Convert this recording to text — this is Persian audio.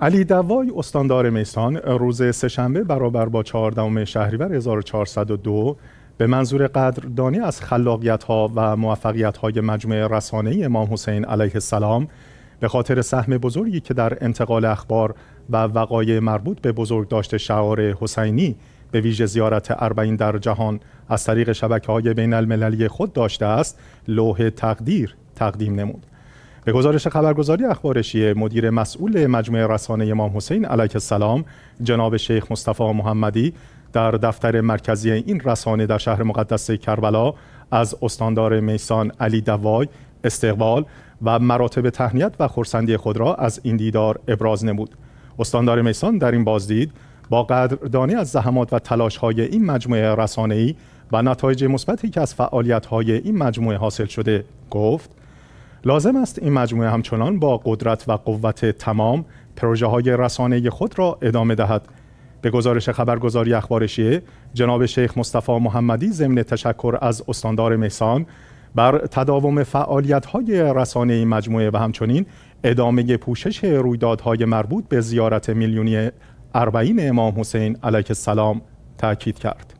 علی دوای استاندار میسان روز سهشنبه برابر با 14 شهریور 1402 به منظور قدردانی از خلاقیت ها و موفقیت های مجموعه رسانه امام حسین علیه السلام به خاطر سهم بزرگی که در انتقال اخبار و وقایع مربوط به بزرگ داشته شعار حسینی به ویژه زیارت اربعین در جهان از طریق شبکه های بین المللی خود داشته است لوح تقدیر تقدیم نمود. به گزارش خبرگزاری اخبارشی مدیر مسئول مجموعه رسانه امام حسین علیه السلام جناب شیخ مصطفی محمدی در دفتر مرکزی این رسانه در شهر مقدس کربلا از استاندار میسان علی دوای استقبال و مراتب تهنیت و خورسندی خود را از این دیدار ابراز نمود استاندار میسان در این بازدید با قدردانی از زحمات و تلاش‌های این مجموعه رسانه‌ای و نتایج مثبتی که از فعالیت‌های این مجموعه حاصل شده گفت لازم است این مجموعه همچنان با قدرت و قوت تمام پروژه های رسانه خود را ادامه دهد به گزارش خبرگزاری اخبار جناب شیخ مصطفی محمدی ضمن تشکر از استاندار میسان بر تداوم فعالیت های رسانه این مجموعه و همچنین ادامه پوشش رویدادهای مربوط به زیارت میلیونی اربعین امام حسین علیه السلام تاکید کرد